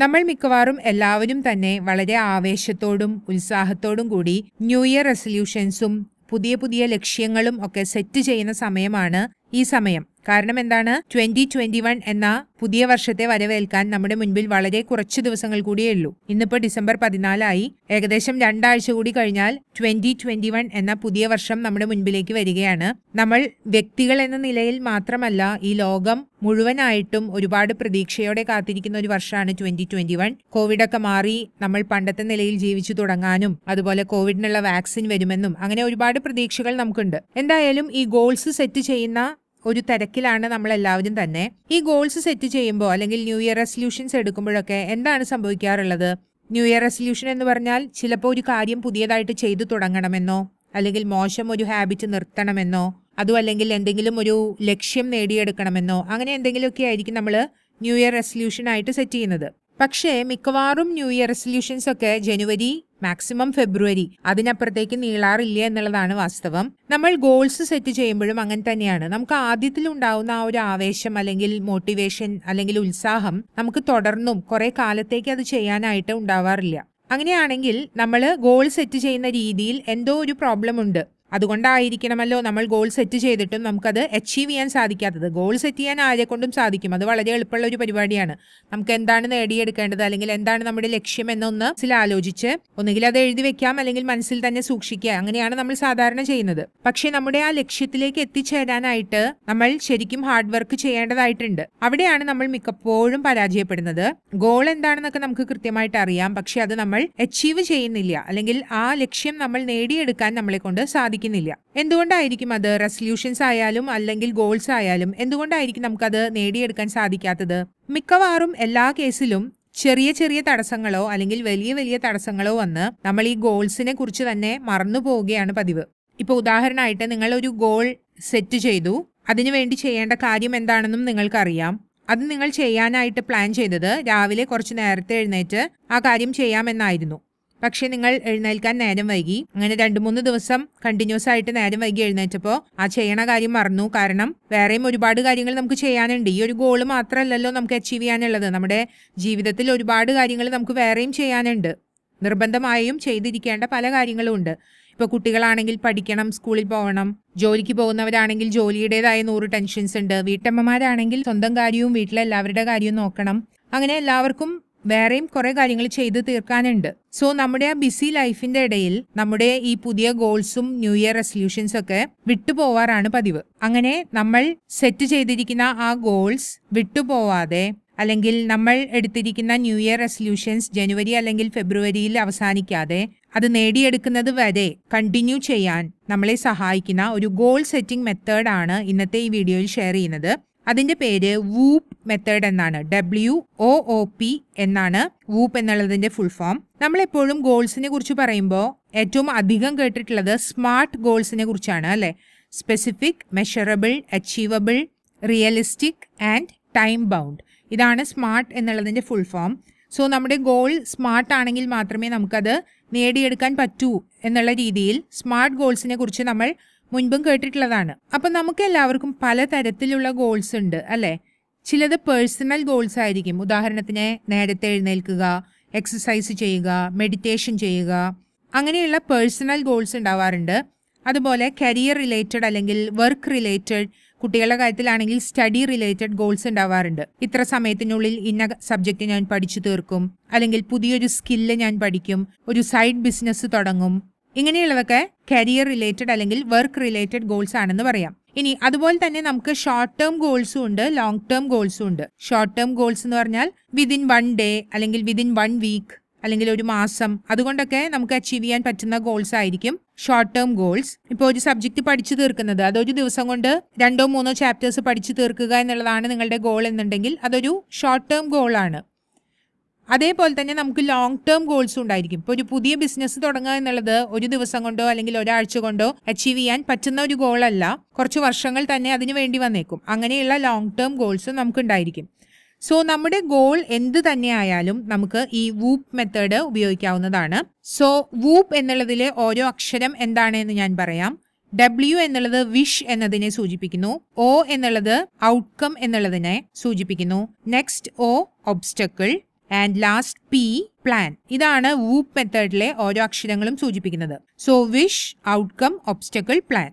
നമ്മൾ മിക്കവാറും എല്ലാവരും തന്നെ വളരെ ആവേശത്തോടും ഉത്സാഹത്തോടും കൂടി ന്യൂ ഇയർ റെസൊല്യൂഷൻസും പുതിയ പുതിയ ലക്ഷ്യങ്ങളും ഒക്കെ സെറ്റ് ചെയ്യുന്ന സമയമാണ് ഈ സമയം കാരണം എന്താണ് ട്വന്റി ട്വന്റി വൺ എന്ന പുതിയ വർഷത്തെ വരവേൽക്കാൻ നമ്മുടെ മുൻപിൽ വളരെ കുറച്ച് ദിവസങ്ങൾ കൂടിയേ ഉള്ളൂ ഇന്നിപ്പോൾ ഡിസംബർ പതിനാലായി ഏകദേശം രണ്ടാഴ്ച കൂടി കഴിഞ്ഞാൽ ട്വന്റി ട്വന്റി വൺ എന്ന പുതിയ വർഷം നമ്മുടെ മുൻപിലേക്ക് വരികയാണ് നമ്മൾ വ്യക്തികൾ എന്ന നിലയിൽ മാത്രമല്ല ഈ ലോകം മുഴുവനായിട്ടും ഒരുപാട് പ്രതീക്ഷയോടെ കാത്തിരിക്കുന്ന ഒരു വർഷമാണ് ട്വന്റി ട്വന്റി വൺ കോവിഡൊക്കെ മാറി നമ്മൾ പണ്ടത്തെ നിലയിൽ ജീവിച്ചു തുടങ്ങാനും അതുപോലെ കോവിഡിനുള്ള വാക്സിൻ വരുമെന്നും അങ്ങനെ ഒരുപാട് പ്രതീക്ഷകൾ നമുക്കുണ്ട് എന്തായാലും ഈ ഗോൾസ് സെറ്റ് ചെയ്യുന്ന ഒരു തിരക്കിലാണ് നമ്മളെല്ലാവരും തന്നെ ഈ ഗോൾസ് സെറ്റ് ചെയ്യുമ്പോൾ അല്ലെങ്കിൽ ന്യൂ ഇയർ റെസൊല്യൂഷൻസ് എടുക്കുമ്പോഴൊക്കെ എന്താണ് സംഭവിക്കാറുള്ളത് ന്യൂ ഇയർ റെസൊല്യൂഷൻ എന്ന് പറഞ്ഞാൽ ചിലപ്പോൾ ഒരു കാര്യം പുതിയതായിട്ട് ചെയ്തു തുടങ്ങണമെന്നോ അല്ലെങ്കിൽ മോശം ഒരു ഹാബിറ്റ് നിർത്തണമെന്നോ അതും അല്ലെങ്കിൽ എന്തെങ്കിലും ഒരു ലക്ഷ്യം നേടിയെടുക്കണമെന്നോ അങ്ങനെ എന്തെങ്കിലുമൊക്കെ ആയിരിക്കും നമ്മൾ ന്യൂ ഇയർ റെസൊല്യൂഷൻ ആയിട്ട് സെറ്റ് ചെയ്യുന്നത് പക്ഷേ മിക്കവാറും ന്യൂ ഇയർ റെസൊല്യൂഷൻസ് ഒക്കെ ജനുവരി മാക്സിമം ഫെബ്രുവരി അതിനപ്പുറത്തേക്ക് നീളാറില്ല എന്നുള്ളതാണ് വാസ്തവം നമ്മൾ ഗോൾസ് സെറ്റ് ചെയ്യുമ്പോഴും അങ്ങനെ തന്നെയാണ് നമുക്ക് ആദ്യത്തിൽ ഉണ്ടാവുന്ന ആ ഒരു ആവേശം അല്ലെങ്കിൽ മോട്ടിവേഷൻ അല്ലെങ്കിൽ ഉത്സാഹം നമുക്ക് തുടർന്നും കുറെ കാലത്തേക്ക് അത് ചെയ്യാനായിട്ട് ഉണ്ടാവാറില്ല അങ്ങനെയാണെങ്കിൽ നമ്മൾ ഗോൾ സെറ്റ് ചെയ്യുന്ന രീതിയിൽ എന്തോ ഒരു പ്രോബ്ലം ഉണ്ട് അതുകൊണ്ടായിരിക്കണമല്ലോ നമ്മൾ ഗോൾ സെറ്റ് ചെയ്തിട്ടും നമുക്കത് അച്ചീവ് ചെയ്യാൻ സാധിക്കാത്തത് ഗോൾ സെറ്റ് ചെയ്യാൻ ആരെക്കൊണ്ടും സാധിക്കും അത് വളരെ എളുപ്പമുള്ള ഒരു പരിപാടിയാണ് നമുക്ക് എന്താണ് നേടിയെടുക്കേണ്ടത് അല്ലെങ്കിൽ എന്താണ് നമ്മുടെ ലക്ഷ്യം എന്നൊന്ന് മനസ്സിൽ ആലോചിച്ച് ഒന്നുകിൽ അത് എഴുതി വെക്കാം അല്ലെങ്കിൽ മനസ്സിൽ തന്നെ സൂക്ഷിക്കുക അങ്ങനെയാണ് നമ്മൾ സാധാരണ ചെയ്യുന്നത് പക്ഷേ നമ്മുടെ ആ ലക്ഷ്യത്തിലേക്ക് എത്തിച്ചേരാനായിട്ട് നമ്മൾ ശരിക്കും ഹാർഡ് വർക്ക് ചെയ്യേണ്ടതായിട്ടുണ്ട് അവിടെയാണ് നമ്മൾ മിക്കപ്പോഴും പരാജയപ്പെടുന്നത് ഗോൾ എന്താണെന്നൊക്കെ നമുക്ക് കൃത്യമായിട്ട് അറിയാം പക്ഷെ അത് നമ്മൾ അച്ചീവ് ചെയ്യുന്നില്ല അല്ലെങ്കിൽ ആ ലക്ഷ്യം നമ്മൾ നേടിയെടുക്കാൻ നമ്മളെ കൊണ്ട് സാധിക്കും സാധിക്കുന്നില്ല എന്തുകൊണ്ടായിരിക്കും അത് റെസൊല്യൂഷൻസ് ആയാലും അല്ലെങ്കിൽ ഗോൾസ് ആയാലും എന്തുകൊണ്ടായിരിക്കും നമുക്കത് നേടിയെടുക്കാൻ സാധിക്കാത്തത് മിക്കവാറും എല്ലാ കേസിലും ചെറിയ ചെറിയ തടസ്സങ്ങളോ അല്ലെങ്കിൽ വലിയ വലിയ തടസ്സങ്ങളോ വന്ന് നമ്മൾ ഈ ഗോൾസിനെ കുറിച്ച് തന്നെ മറന്നു പോവുകയാണ് പതിവ് ഇപ്പോൾ ഉദാഹരണമായിട്ട് നിങ്ങൾ ഒരു ഗോൾ സെറ്റ് ചെയ്തു അതിനുവേണ്ടി ചെയ്യേണ്ട കാര്യം എന്താണെന്നും നിങ്ങൾക്കറിയാം അത് നിങ്ങൾ ചെയ്യാനായിട്ട് പ്ലാൻ ചെയ്തത് രാവിലെ കുറച്ച് നേരത്തെ എഴുന്നേറ്റ് ആ കാര്യം ചെയ്യാമെന്നായിരുന്നു പക്ഷേ നിങ്ങൾ എഴുന്നേൽക്കാൻ നേരം വൈകി അങ്ങനെ രണ്ടു മൂന്ന് ദിവസം കണ്ടിന്യൂസ് ആയിട്ട് നേരം വൈകി എഴുന്നേറ്റപ്പോൾ ആ ചെയ്യണ കാര്യം മറന്നു കാരണം വേറെയും ഒരുപാട് കാര്യങ്ങൾ നമുക്ക് ചെയ്യാനുണ്ട് ഈ ഒരു ഗോൾ മാത്രമല്ലല്ലോ നമുക്ക് അച്ചീവ് ചെയ്യാനുള്ളത് നമ്മുടെ ജീവിതത്തിൽ ഒരുപാട് കാര്യങ്ങൾ നമുക്ക് വേറെയും ചെയ്യാനുണ്ട് നിർബന്ധമായും ചെയ്തിരിക്കേണ്ട പല കാര്യങ്ങളും ഉണ്ട് ഇപ്പോൾ കുട്ടികളാണെങ്കിൽ പഠിക്കണം സ്കൂളിൽ പോകണം ജോലിക്ക് പോകുന്നവരാണെങ്കിൽ ജോലിയുടേതായ നൂറ് ടെൻഷൻസ് ഉണ്ട് വീട്ടമ്മമാരാണെങ്കിൽ സ്വന്തം കാര്യവും വീട്ടിലെ എല്ലാവരുടെ കാര്യവും നോക്കണം അങ്ങനെ എല്ലാവർക്കും വേറെയും കുറേ കാര്യങ്ങൾ ചെയ്ത് തീർക്കാനുണ്ട് സോ നമ്മുടെ ആ ബിസി ലൈഫിന്റെ ഇടയിൽ നമ്മുടെ ഈ പുതിയ ഗോൾസും ന്യൂ ഇയർ റെസൊല്യൂഷൻസ് ഒക്കെ വിട്ടുപോവാറാണ് പതിവ് അങ്ങനെ നമ്മൾ സെറ്റ് ചെയ്തിരിക്കുന്ന ആ ഗോൾസ് വിട്ടുപോവാതെ അല്ലെങ്കിൽ നമ്മൾ എടുത്തിരിക്കുന്ന ന്യൂ ഇയർ റെസൊല്യൂഷൻസ് ജനുവരി അല്ലെങ്കിൽ ഫെബ്രുവരിയിൽ അവസാനിക്കാതെ അത് നേടിയെടുക്കുന്നത് വരെ കണ്ടിന്യൂ ചെയ്യാൻ നമ്മളെ സഹായിക്കുന്ന ഒരു ഗോൾ സെറ്റിംഗ് മെത്തേഡാണ് ഇന്നത്തെ ഈ വീഡിയോയിൽ ഷെയർ ചെയ്യുന്നത് അതിൻ്റെ പേര് വൂപ്പ് മെത്തേഡ് എന്നാണ് ഡബ്ല്യു ഒ ഒ പി എന്നാണ് വൂപ്പ് എന്നുള്ളതിൻ്റെ ഫുൾ ഫോം നമ്മൾ എപ്പോഴും ഗോൾസിനെ കുറിച്ച് പറയുമ്പോൾ ഏറ്റവും അധികം കേട്ടിട്ടുള്ളത് സ്മാർട്ട് ഗോൾസിനെ കുറിച്ചാണ് അല്ലേ specific measurable achievable realistic and time bound ഇതാണ് സ്മാർട്ട് എന്നുള്ളതിൻ്റെ ഫുൾ ഫോം സോ നമ്മുടെ ഗോൾ സ്മാർട്ട് ആണെങ്കിൽ മാത്രമേ നമുക്കത് നേടിയെടുക്കാൻ പറ്റൂ എന്നുള്ള രീതിയിൽ സ്മാർട്ട് ഗോൾസിനെ കുറിച്ച് നമ്മൾ മുൻപും കേട്ടിട്ടുള്ളതാണ് അപ്പൊ നമുക്ക് എല്ലാവർക്കും പലതരത്തിലുള്ള ഗോൾസ് ഉണ്ട് അല്ലേ ചിലത് പേഴ്സണൽ ഗോൾസ് ആയിരിക്കും ഉദാഹരണത്തിന് നേരത്തെ എഴുന്നേൽക്കുക എക്സസൈസ് ചെയ്യുക മെഡിറ്റേഷൻ ചെയ്യുക അങ്ങനെയുള്ള പേഴ്സണൽ ഗോൾസ് ഉണ്ടാവാറുണ്ട് അതുപോലെ കരിയർ റിലേറ്റഡ് അല്ലെങ്കിൽ വർക്ക് റിലേറ്റഡ് കുട്ടികളുടെ കാര്യത്തിലാണെങ്കിൽ സ്റ്റഡി റിലേറ്റഡ് ഗോൾസ് ഉണ്ടാവാറുണ്ട് ഇത്ര സമയത്തിനുള്ളിൽ ഇന്ന സബ്ജക്റ്റ് ഞാൻ പഠിച്ചു തീർക്കും അല്ലെങ്കിൽ പുതിയൊരു സ്കില്ല് ഞാൻ പഠിക്കും ഒരു സൈഡ് ബിസിനസ് തുടങ്ങും ഇങ്ങനെയുള്ളവക്ക് കരിയർ റിലേറ്റഡ് അല്ലെങ്കിൽ വർക്ക് റിലേറ്റഡ് ഗോൾസ് ആണെന്ന് പറയാം ഇനി അതുപോലെ തന്നെ നമുക്ക് ഷോർട്ട് ടേം ഗോൾസും ഉണ്ട് ലോങ് ടേം ഗോൾസും ഉണ്ട് ഷോർട്ട് ടേം ഗോൾസ് എന്ന് പറഞ്ഞാൽ വിതിൻ വൺ ഡേ അല്ലെങ്കിൽ വിതിൻ വൺ വീക്ക് അല്ലെങ്കിൽ ഒരു മാസം അതുകൊണ്ടൊക്കെ നമുക്ക് അച്ചീവ് ചെയ്യാൻ പറ്റുന്ന ഗോൾസ് ആയിരിക്കും ഷോർട്ട് ടേം ഗോൾസ് ഇപ്പോൾ ഒരു സബ്ജക്ട് പഠിച്ചു തീർക്കുന്നത് അതൊരു ദിവസം കൊണ്ട് രണ്ടോ മൂന്നോ ചാപ്റ്റേഴ്സ് പഠിച്ചു തീർക്കുക എന്നുള്ളതാണ് നിങ്ങളുടെ ഗോൾ എന്നുണ്ടെങ്കിൽ അതൊരു ഷോർട്ട് ടേം ഗോളാണ് അതേപോലെ തന്നെ നമുക്ക് ലോങ് ടേം ഗോൾസ് ഉണ്ടായിരിക്കും ഇപ്പോൾ ഒരു പുതിയ ബിസിനസ് തുടങ്ങുക എന്നുള്ളത് ഒരു ദിവസം കൊണ്ടോ അല്ലെങ്കിൽ ഒരാഴ്ച കൊണ്ടോ അച്ചീവ് ചെയ്യാൻ പറ്റുന്ന ഒരു ഗോളല്ല കുറച്ച് വർഷങ്ങൾ തന്നെ അതിന് വേണ്ടി വന്നേക്കും അങ്ങനെയുള്ള ലോങ് ടേം ഗോൾസ് നമുക്കുണ്ടായിരിക്കും സോ നമ്മുടെ ഗോൾ എന്ത് തന്നെ ആയാലും നമുക്ക് ഈ വൂപ്പ് മെത്തേഡ് ഉപയോഗിക്കാവുന്നതാണ് സോ വൂപ്പ് എന്നുള്ളതിലെ ഓരോ അക്ഷരം എന്താണ് എന്ന് ഞാൻ പറയാം ഡബ്ല്യു എന്നുള്ളത് വിഷ് എന്നതിനെ സൂചിപ്പിക്കുന്നു ഒ എന്നുള്ളത് ഔട്ട്കം എന്നുള്ളതിനെ സൂചിപ്പിക്കുന്നു next O obstacle and last P plan ഇതാണ് വൂപ്പ് മെത്തേഡിലെ ഓരോ അക്ഷരങ്ങളും സൂചിപ്പിക്കുന്നത് so wish outcome obstacle plan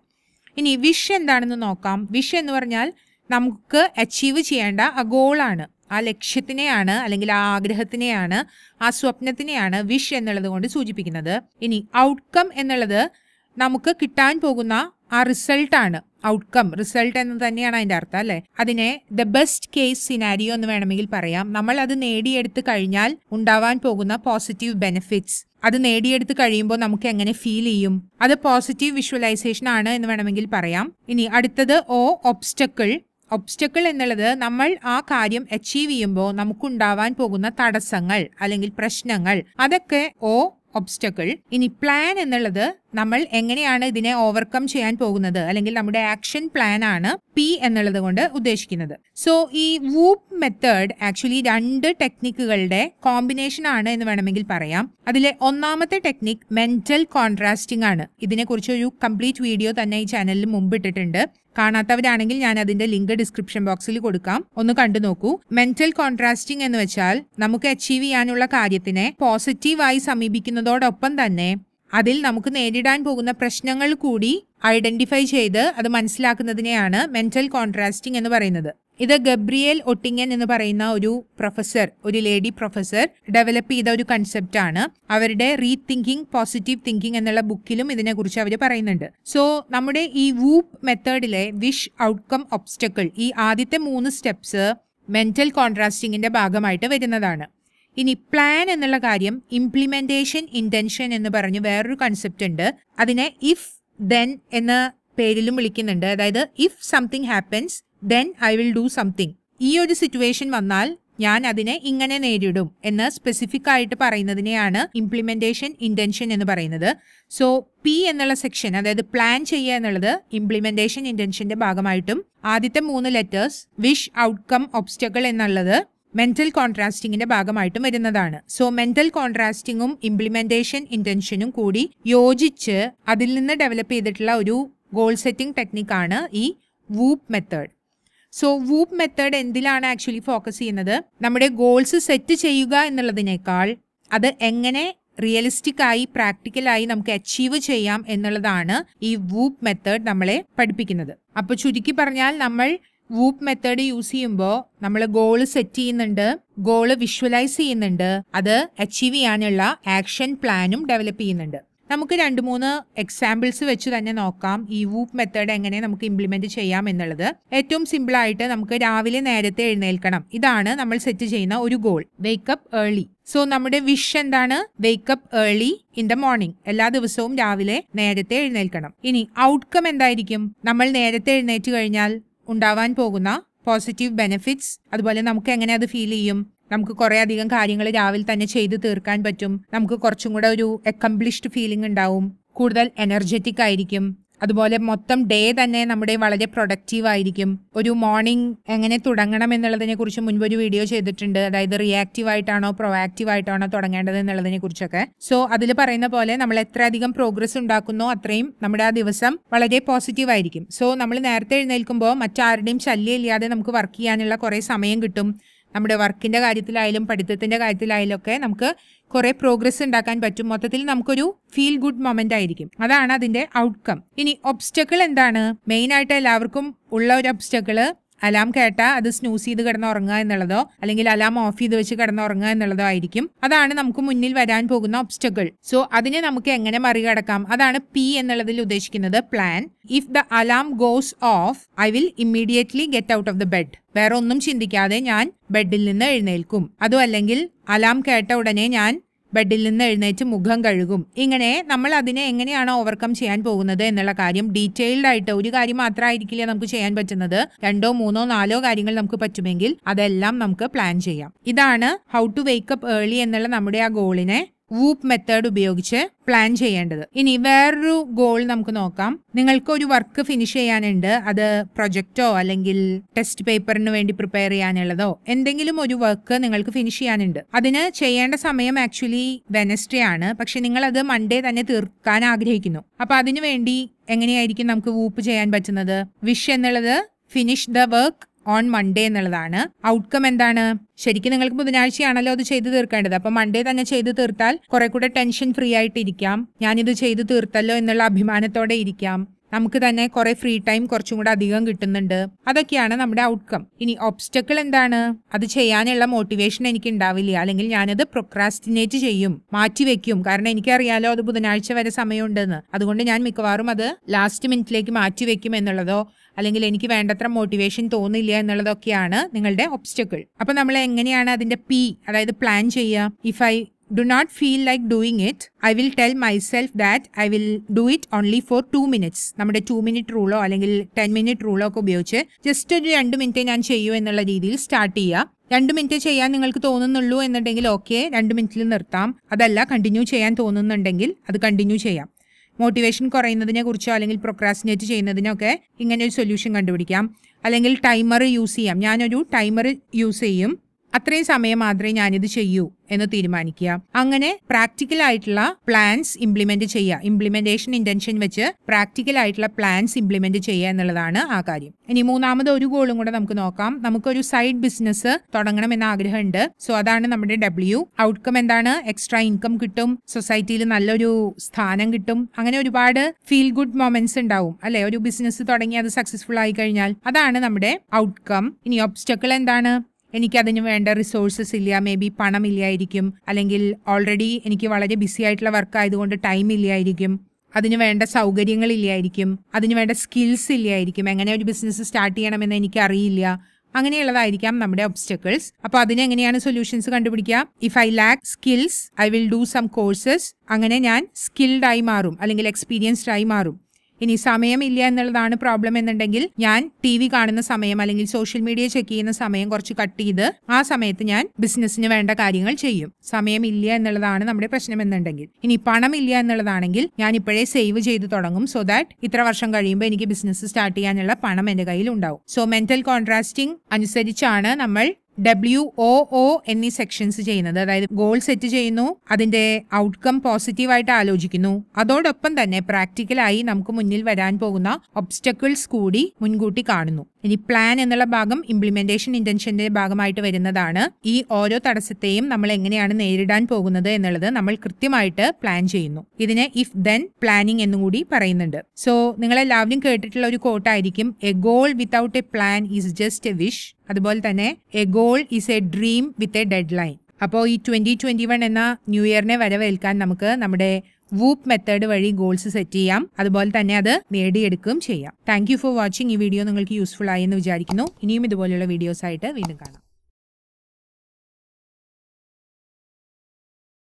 ഇനി വിഷ് എന്താണെന്ന് നോക്കാം വിഷ് എന്ന് പറഞ്ഞാൽ നമുക്ക് അച്ചീവ് ചെയ്യേണ്ട ആ ഗോളാണ് ആ ലക്ഷ്യത്തിനെയാണ് അല്ലെങ്കിൽ ആ ആഗ്രഹത്തിനെയാണ് ആ സ്വപ്നത്തിനെയാണ് വിഷ് എന്നുള്ളത് കൊണ്ട് സൂചിപ്പിക്കുന്നത് ഇനി ഔട്ട്കം എന്നുള്ളത് നമുക്ക് കിട്ടാൻ പോകുന്ന ആ റിസൾട്ടാണ് ഔട്ട്കം റിസൾട്ട് എന്ന് തന്നെയാണ് അതിൻ്റെ അർത്ഥം അല്ലേ അതിനെ ദ ബെസ്റ്റ് കേസ് സിനാരിയോ എന്ന് വേണമെങ്കിൽ പറയാം നമ്മൾ അത് നേടിയെടുത്ത് കഴിഞ്ഞാൽ ഉണ്ടാവാൻ പോകുന്ന പോസിറ്റീവ് ബെനിഫിറ്റ്സ് അത് നേടിയെടുത്ത് കഴിയുമ്പോൾ നമുക്ക് എങ്ങനെ ഫീൽ ചെയ്യും അത് പോസിറ്റീവ് വിഷ്വലൈസേഷൻ ആണ് എന്ന് വേണമെങ്കിൽ പറയാം ഇനി അടുത്തത് ഓ ഒബ്സ്റ്റക്കിൾ ഒബ്സ്റ്റക്കിൾ എന്നുള്ളത് നമ്മൾ ആ കാര്യം അച്ചീവ് ചെയ്യുമ്പോൾ നമുക്കുണ്ടാവാൻ പോകുന്ന തടസ്സങ്ങൾ അല്ലെങ്കിൽ പ്രശ്നങ്ങൾ അതൊക്കെ ഓ ഒബ്സ്റ്റക്കിൾ ഇനി പ്ലാൻ എന്നുള്ളത് നമ്മൾ എങ്ങനെയാണ് ഇതിനെ ഓവർകം ചെയ്യാൻ പോകുന്നത് അല്ലെങ്കിൽ നമ്മുടെ ആക്ഷൻ പ്ലാൻ ആണ് പി എന്നുള്ളത് കൊണ്ട് ഉദ്ദേശിക്കുന്നത് സോ ഈ വൂപ്പ് മെത്തേഡ് ആക്ച്വലി രണ്ട് ടെക്നിക്കുകളുടെ കോമ്പിനേഷൻ ആണ് എന്ന് വേണമെങ്കിൽ പറയാം അതിലെ ഒന്നാമത്തെ ടെക്നിക് മെന്റൽ കോൺട്രാസ്റ്റിംഗ് ആണ് ഇതിനെക്കുറിച്ച് ഒരു കംപ്ലീറ്റ് വീഡിയോ തന്നെ ഈ ചാനലിൽ മുമ്പ് ഇട്ടിട്ടുണ്ട് കാണാത്തവരാണെങ്കിൽ ഞാൻ അതിന്റെ ലിങ്ക് ഡിസ്ക്രിപ്ഷൻ ബോക്സിൽ കൊടുക്കാം ഒന്ന് കണ്ടു നോക്കൂ മെന്റൽ കോൺട്രാസ്റ്റിംഗ് എന്ന് വെച്ചാൽ നമുക്ക് അച്ചീവ് ചെയ്യാനുള്ള കാര്യത്തിനെ പോസിറ്റീവായി സമീപിക്കുന്നതോടൊപ്പം തന്നെ അതിൽ നമുക്ക് നേരിടാൻ പോകുന്ന പ്രശ്നങ്ങൾ കൂടി ഐഡന്റിഫൈ ചെയ്ത് അത് മനസ്സിലാക്കുന്നതിനെയാണ് മെന്റൽ കോൺട്രാസ്റ്റിംഗ് എന്ന് പറയുന്നത് ഇത് ഗബ്രിയേൽ ഒട്ടിങ്ങൻ എന്ന് പറയുന്ന ഒരു പ്രൊഫസർ ഒരു ലേഡി പ്രൊഫസർ ഡെവലപ്പ് ചെയ്ത ഒരു കൺസെപ്റ്റ് ആണ് അവരുടെ റീ തിങ്കിങ് പോസിറ്റീവ് തിങ്കിങ് എന്നുള്ള ബുക്കിലും ഇതിനെക്കുറിച്ച് അവർ പറയുന്നുണ്ട് സോ നമ്മുടെ ഈ വൂപ്പ് മെത്തേഡിലെ വിഷ് ഔട്ട്കം ഒബ്സ്റ്റക്കിൾ ഈ ആദ്യത്തെ മൂന്ന് സ്റ്റെപ്സ് മെന്റൽ കോൺട്രാസ്റ്റിംഗിന്റെ ഭാഗമായിട്ട് വരുന്നതാണ് ഇനി പ്ലാൻ എന്നുള്ള കാര്യം ഇംപ്ലിമെന്റേഷൻ ഇന്റൻഷൻ എന്ന് പറഞ്ഞ് വേറൊരു കൺസെപ്റ്റ് ഉണ്ട് അതിനെ ഇഫ് ദെൻ എന്ന പേരിലും വിളിക്കുന്നുണ്ട് അതായത് if something happens then I will do something ഈ ഒരു സിറ്റുവേഷൻ വന്നാൽ ഞാൻ അതിനെ ഇങ്ങനെ നേരിടും എന്ന് സ്പെസിഫിക് ആയിട്ട് പറയുന്നതിനെയാണ് ഇംപ്ലിമെന്റേഷൻ ഇന്റൻഷൻ എന്ന് പറയുന്നത് സോ പി എന്നുള്ള സെക്ഷൻ അതായത് പ്ലാൻ ചെയ്യുക എന്നുള്ളത് ഇംപ്ലിമെന്റേഷൻ ഇന്റൻഷന്റെ ഭാഗമായിട്ടും ആദ്യത്തെ മൂന്ന് ലെറ്റേഴ്സ് വിഷ് ഔട്ട്കം ഒബ്സ്റ്റക്കിൾ എന്നുള്ളത് മെന്റൽ കോൺട്രാസ്റ്റിങ്ങിന്റെ ഭാഗമായിട്ടും വരുന്നതാണ് സോ മെന്റൽ കോൺട്രാസ്റ്റിങ്ങും ഇംപ്ലിമെന്റേഷൻ ഇന്റൻഷനും കൂടി യോജിച്ച് അതിൽ നിന്ന് ഡെവലപ്പ് ചെയ്തിട്ടുള്ള ഒരു ഗോൾ സെറ്റിംഗ് ടെക്നിക്കാണ് ഈ വൂപ്പ് method so വൂപ്പ് method എന്തിലാണ് actually focus ചെയ്യുന്നത് നമ്മുടെ ഗോൾസ് സെറ്റ് ചെയ്യുക എന്നുള്ളതിനേക്കാൾ അത് എങ്ങനെ റിയലിസ്റ്റിക് ആയി പ്രാക്ടിക്കലായി നമുക്ക് അച്ചീവ് ചെയ്യാം എന്നുള്ളതാണ് ഈ വൂപ്പ് മെത്തേഡ് നമ്മളെ പഠിപ്പിക്കുന്നത് അപ്പോൾ ചുരുക്കി പറഞ്ഞാൽ നമ്മൾ വൂപ്പ് മെത്തേഡ് യൂസ് ചെയ്യുമ്പോൾ നമ്മൾ ഗോൾ സെറ്റ് ചെയ്യുന്നുണ്ട് ഗോൾ വിഷ്വലൈസ് ചെയ്യുന്നുണ്ട് അത് അച്ചീവ് ചെയ്യാനുള്ള ആക്ഷൻ പ്ലാനും ഡെവലപ്പ് ചെയ്യുന്നുണ്ട് നമുക്ക് രണ്ട് മൂന്ന് എക്സാമ്പിൾസ് വെച്ച് തന്നെ നോക്കാം ഈ വൂപ്പ് മെത്തേഡ് എങ്ങനെ നമുക്ക് ഇംപ്ലിമെന്റ് ചെയ്യാം എന്നുള്ളത് ഏറ്റവും സിമ്പിൾ ആയിട്ട് നമുക്ക് രാവിലെ നേരത്തെ എഴുന്നേൽക്കണം ഇതാണ് നമ്മൾ സെറ്റ് ചെയ്യുന്ന ഒരു ഗോൾ വേക്കപ്പ് ഏർലി സോ നമ്മുടെ വിഷ് എന്താണ് wake up early in the morning എല്ലാ ദിവസവും രാവിലെ നേരത്തെ എഴുന്നേൽക്കണം ഇനി ഔട്ട്കം എന്തായിരിക്കും നമ്മൾ നേരത്തെ എഴുന്നേറ്റ് കഴിഞ്ഞാൽ ഉണ്ടാവാൻ പോകുന്ന പോസിറ്റീവ് ബെനിഫിറ്റ്സ് അതുപോലെ നമുക്ക് എങ്ങനെ അത് ഫീൽ ചെയ്യും നമുക്ക് കുറേ അധികം കാര്യങ്ങൾ രാവിലെ തന്നെ ചെയ്ത് തീർക്കാൻ പറ്റും നമുക്ക് കുറച്ചും കൂടെ ഒരു അക്കംപ്ലിഷ്ഡ് ഫീലിംഗ് ഉണ്ടാവും കൂടുതൽ എനർജറ്റിക് ആയിരിക്കും അതുപോലെ മൊത്തം ഡേ തന്നെ നമ്മുടെ വളരെ പ്രൊഡക്റ്റീവ് ആയിരിക്കും ഒരു മോർണിംഗ് എങ്ങനെ തുടങ്ങണം എന്നുള്ളതിനെ കുറിച്ച് മുൻപ് ഒരു വീഡിയോ ചെയ്തിട്ടുണ്ട് അതായത് റിയാക്റ്റീവ് ആയിട്ടാണോ പ്രൊവാക്റ്റീവ് ആയിട്ടാണോ തുടങ്ങേണ്ടത് എന്നുള്ളതിനെ കുറിച്ചൊക്കെ സോ അതിൽ പറയുന്ന പോലെ നമ്മൾ എത്ര അധികം പ്രോഗ്രസ് ഉണ്ടാക്കുന്നോ അത്രയും നമ്മുടെ ആ ദിവസം വളരെ പോസിറ്റീവ് ആയിരിക്കും സോ നമ്മൾ നേരത്തെ എഴുന്നേൽക്കുമ്പോൾ മറ്റാരുടെയും ശല്യം ഇല്ലാതെ നമുക്ക് വർക്ക് ചെയ്യാനുള്ള കുറേ സമയം കിട്ടും നമ്മുടെ വർക്കിൻ്റെ കാര്യത്തിലായാലും പഠിത്തത്തിൻ്റെ കാര്യത്തിലായാലും ഒക്കെ നമുക്ക് കുറെ പ്രോഗ്രസ് ഉണ്ടാക്കാൻ പറ്റും മൊത്തത്തിൽ നമുക്കൊരു ഫീൽ ഗുഡ് മൊമെന്റ് ആയിരിക്കും അതാണ് അതിന്റെ ഔട്ട്കം ഇനി ഒബ്സ്റ്റക്കിൾ എന്താണ് മെയിൻ ആയിട്ട് എല്ലാവർക്കും ഉള്ള ഒരു ഒബ്സ്റ്റക്കിള് അലാം കേട്ട അത് സ്നൂസ് ചെയ്ത് കിടന്നുറങ്ങുക എന്നുള്ളതോ അല്ലെങ്കിൽ അലാം ഓഫ് ചെയ്ത് വെച്ച് കിടന്നുറങ്ങുക എന്നുള്ളതോ ആയിരിക്കും അതാണ് നമുക്ക് മുന്നിൽ വരാൻ പോകുന്ന ഒബ്സ്റ്റക്കിൾ സോ അതിനെ നമുക്ക് എങ്ങനെ മറികടക്കാം അതാണ് പി എന്നുള്ളതിൽ ഉദ്ദേശിക്കുന്നത് plan if the alarm goes off I will immediately get out of the bed വേറെ ഒന്നും ചിന്തിക്കാതെ ഞാൻ ബെഡിൽ നിന്ന് എഴുന്നേൽക്കും അതും അല്ലെങ്കിൽ അലാം കേട്ട ഉടനെ ഞാൻ ബെഡിൽ നിന്ന് എഴുന്നേറ്റ് മുഖം കഴുകും ഇങ്ങനെ നമ്മൾ അതിനെ എങ്ങനെയാണ് ഓവർകം ചെയ്യാൻ പോകുന്നത് എന്നുള്ള കാര്യം ഡീറ്റെയിൽഡ് ആയിട്ട് ഒരു കാര്യം മാത്രമായിരിക്കില്ല നമുക്ക് ചെയ്യാൻ പറ്റുന്നത് രണ്ടോ മൂന്നോ നാലോ കാര്യങ്ങൾ നമുക്ക് പറ്റുമെങ്കിൽ അതെല്ലാം നമുക്ക് പ്ലാൻ ചെയ്യാം ഇതാണ് ഹൗ ടു വേക്കപ്പ് ഏർലി എന്നുള്ള നമ്മുടെ ആ ഗോളിനെ വൂപ്പ് മെത്തേഡ് ഉപയോഗിച്ച് പ്ലാൻ ചെയ്യേണ്ടത് ഇനി വേറൊരു ഗോൾ നമുക്ക് നോക്കാം നിങ്ങൾക്ക് ഒരു വർക്ക് ഫിനിഷ് ചെയ്യാനുണ്ട് അത് പ്രൊജക്റ്റോ അല്ലെങ്കിൽ ടെസ്റ്റ് പേപ്പറിന് വേണ്ടി പ്രിപ്പയർ ചെയ്യാനുള്ളതോ എന്തെങ്കിലും ഒരു വർക്ക് നിങ്ങൾക്ക് ഫിനിഷ് ചെയ്യാനുണ്ട് അതിന് ചെയ്യേണ്ട സമയം ആക്ച്വലി വെനസ്ഡേ ആണ് പക്ഷെ നിങ്ങൾ അത് മൺഡേ തന്നെ തീർക്കാൻ ആഗ്രഹിക്കുന്നു അപ്പൊ അതിനുവേണ്ടി എങ്ങനെയായിരിക്കും നമുക്ക് വൂപ്പ് ചെയ്യാൻ പറ്റുന്നത് വിഷ് എന്നുള്ളത് finish the work on Monday എന്നുള്ളതാണ് ഔട്ട്കം എന്താണ് ശരിക്കും നിങ്ങൾക്ക് ബുധനാഴ്ചയാണല്ലോ അത് ചെയ്തു തീർക്കേണ്ടത് അപ്പൊ മൺഡേ തന്നെ ചെയ്തു തീർത്താൽ കുറെ കൂടെ ടെൻഷൻ ഫ്രീ ആയിട്ട് ഇരിക്കാം ഞാനിത് ചെയ്തു തീർത്തല്ലോ എന്നുള്ള അഭിമാനത്തോടെ ഇരിക്കാം നമുക്ക് തന്നെ കുറെ ഫ്രീ ടൈം കുറച്ചും കൂടെ അധികം കിട്ടുന്നുണ്ട് അതൊക്കെയാണ് നമ്മുടെ ഔട്ട്കം ഇനി ഒബ്സ്റ്റക്കിൾ എന്താണ് അത് ചെയ്യാനുള്ള മോട്ടിവേഷൻ എനിക്ക് ഉണ്ടാവില്ല അല്ലെങ്കിൽ ഞാനത് പ്രൊക്രാസ്റ്റിനേറ്റ് ചെയ്യും മാറ്റിവെക്കും കാരണം എനിക്കറിയാലോ അത് ബുധനാഴ്ച വരെ സമയമുണ്ടെന്ന് അതുകൊണ്ട് ഞാൻ മിക്കവാറും അത് ലാസ്റ്റ് മിനിറ്റിലേക്ക് മാറ്റിവെക്കും എന്നുള്ളതോ അല്ലെങ്കിൽ എനിക്ക് വേണ്ടത്ര മോട്ടിവേഷൻ തോന്നില്ല എന്നുള്ളതൊക്കെയാണ് നിങ്ങളുടെ ഒബ്സ്റ്റക്കിൾ അപ്പൊ നമ്മൾ എങ്ങനെയാണ് അതിന്റെ പി അതായത് പ്ലാൻ ചെയ്യുക if I do not feel like doing it, I will tell myself that I will do it only for two minutes. നമ്മുടെ ടു മിനിറ്റ് റൂളോ അല്ലെങ്കിൽ ടെൻ മിനിറ്റ് റൂളോ ഒക്കെ ഉപയോഗിച്ച് ജസ്റ്റ് ഒരു രണ്ട് മിനിറ്റ് ഞാൻ ചെയ്യൂ എന്നുള്ള രീതിയിൽ സ്റ്റാർട്ട് ചെയ്യുക രണ്ട് മിനിറ്റ് ചെയ്യാൻ നിങ്ങൾക്ക് തോന്നുന്നുള്ളൂ എന്നുണ്ടെങ്കിൽ ഓക്കെ രണ്ട് മിനിറ്റിൽ നിർത്താം അതല്ല കണ്ടിന്യൂ ചെയ്യാൻ തോന്നുന്നുണ്ടെങ്കിൽ അത് കണ്ടിന്യൂ ചെയ്യാം മോട്ടിവേഷൻ കുറയുന്നതിനെ കുറിച്ചോ അല്ലെങ്കിൽ പ്രൊക്രാസിനേറ്റ് ചെയ്യുന്നതിനൊക്കെ ഇങ്ങനെ ഒരു സൊല്യൂഷൻ കണ്ടുപിടിക്കാം അല്ലെങ്കിൽ ടൈമർ യൂസ് ചെയ്യാം ഞാനൊരു ടൈമർ യൂസ് ചെയ്യും അത്രയും സമയം മാത്രമേ ഞാനിത് ചെയ്യൂ എന്ന് തീരുമാനിക്കുക അങ്ങനെ പ്രാക്ടിക്കൽ ആയിട്ടുള്ള പ്ലാൻസ് ഇംപ്ലിമെന്റ് ചെയ്യുക ഇംപ്ലിമെന്റേഷൻ ഇന്റൻഷൻ വെച്ച് പ്രാക്ടിക്കൽ ആയിട്ടുള്ള പ്ലാൻസ് ഇംപ്ലിമെന്റ് ചെയ്യുക എന്നുള്ളതാണ് ആ കാര്യം ഇനി മൂന്നാമത് ഒരു ഗോളും കൂടെ നമുക്ക് നോക്കാം നമുക്കൊരു സൈഡ് ബിസിനസ് തുടങ്ങണം എന്ന ആഗ്രഹമുണ്ട് സോ അതാണ് നമ്മുടെ ഡബ്ല്യു ഔട്ട്കം എന്താണ് എക്സ്ട്രാ ഇൻകം കിട്ടും സൊസൈറ്റിയിൽ നല്ലൊരു സ്ഥാനം കിട്ടും അങ്ങനെ ഒരുപാട് ഫീൽ ഗുഡ് മൊമെന്റ്സ് ഉണ്ടാവും അല്ലെ ഒരു ബിസിനസ് തുടങ്ങി അത് സക്സസ്ഫുൾ ആയി കഴിഞ്ഞാൽ അതാണ് നമ്മുടെ ഔട്ട്കം ഇനി ഒബ്സ്റ്റക്കിൾ എന്താണ് എനിക്കതിന് വേണ്ട റിസോഴ്സസ് ഇല്ല മേ ബി പണമില്ലായിരിക്കും അല്ലെങ്കിൽ ഓൾറെഡി എനിക്ക് വളരെ ബിസി ആയിട്ടുള്ള വർക്ക് ആയതുകൊണ്ട് ടൈം ഇല്ലായിരിക്കും അതിന് വേണ്ട സൗകര്യങ്ങൾ ഇല്ലായിരിക്കും അതിന് വേണ്ട സ്കിൽസ് ഇല്ലായിരിക്കും എങ്ങനെ ഒരു ബിസിനസ് സ്റ്റാർട്ട് ചെയ്യണമെന്ന് എനിക്ക് അറിയില്ല അങ്ങനെയുള്ളതായിരിക്കാം നമ്മുടെ ഒബ്സ്റ്റക്കിൾസ് അപ്പോൾ അതിന് എങ്ങനെയാണ് സൊല്യൂഷൻസ് കണ്ടുപിടിക്കുക if I lack skills I will do some courses അങ്ങനെ ഞാൻ സ്കിൽഡ് ആയി മാറും അല്ലെങ്കിൽ എക്സ്പീരിയൻസ്ഡ് ആയി മാറും ഇനി സമയമില്ല എന്നുള്ളതാണ് പ്രോബ്ലം എന്നുണ്ടെങ്കിൽ ഞാൻ ടി വി കാണുന്ന സമയം അല്ലെങ്കിൽ സോഷ്യൽ മീഡിയ ചെക്ക് ചെയ്യുന്ന സമയം കുറച്ച് കട്ട് ചെയ്ത് ആ സമയത്ത് ഞാൻ ബിസിനസ്സിന് വേണ്ട കാര്യങ്ങൾ ചെയ്യും സമയമില്ല എന്നുള്ളതാണ് നമ്മുടെ പ്രശ്നം എന്നുണ്ടെങ്കിൽ ഇനി പണമില്ല എന്നുള്ളതാണെങ്കിൽ ഞാൻ ഇപ്പോഴേ സേവ് ചെയ്ത് തുടങ്ങും സോ ദാറ്റ് ഇത്ര വർഷം കഴിയുമ്പോൾ എനിക്ക് ബിസിനസ് സ്റ്റാർട്ട് ചെയ്യാനുള്ള പണം എൻ്റെ കയ്യിൽ ഉണ്ടാവും സോ മെന്റൽ കോൺട്രാസ്റ്റിംഗ് അനുസരിച്ചാണ് നമ്മൾ ഡബ്ല്യു ഒ ഒ എന്നീ സെക്ഷൻസ് ചെയ്യുന്നത് അതായത് ഗോൾ സെറ്റ് ചെയ്യുന്നു അതിന്റെ ഔട്ട്കം പോസിറ്റീവായിട്ട് ആലോചിക്കുന്നു അതോടൊപ്പം തന്നെ പ്രാക്ടിക്കലായി നമുക്ക് മുന്നിൽ വരാൻ പോകുന്ന ഒബ്സ്റ്റക്കിൾസ് കൂടി മുൻകൂട്ടി കാണുന്നു ഇനി പ്ലാൻ എന്നുള്ള ഭാഗം ഇംപ്ലിമെന്റേഷൻ ഇന്റൻഷന്റെ ഭാഗമായിട്ട് വരുന്നതാണ് ഈ ഓരോ തടസ്സത്തെയും നമ്മൾ എങ്ങനെയാണ് നേരിടാൻ പോകുന്നത് എന്നുള്ളത് നമ്മൾ കൃത്യമായിട്ട് പ്ലാൻ ചെയ്യുന്നു ഇതിനെ ഇഫ് ദെൻ പ്ലാനിങ് എന്നും കൂടി പറയുന്നുണ്ട് സോ നിങ്ങളെല്ലാവരും കേട്ടിട്ടുള്ള ഒരു കോട്ടായിരിക്കും a goal without a plan is just a wish അതുപോലെ തന്നെ a goal is a dream with a deadline അപ്പോൾ ഈ ട്വൻറ്റി ട്വൻറ്റി വൺ എന്ന ന്യൂ ഇയറിനെ വരവേൽക്കാൻ നമുക്ക് നമ്മുടെ വൂപ്പ് മെത്തേഡ് വഴി ഗോൾസ് സെറ്റ് ചെയ്യാം അതുപോലെ തന്നെ അത് നേടിയെടുക്കുകയും ചെയ്യാം താങ്ക് ഫോർ വാച്ചിങ് ഈ വീഡിയോ നിങ്ങൾക്ക് യൂസ്ഫുൾ ആയി എന്ന് വിചാരിക്കുന്നു ഇനിയും ഇതുപോലെയുള്ള വീഡിയോസ് ആയിട്ട് വീണ്ടും കാണാം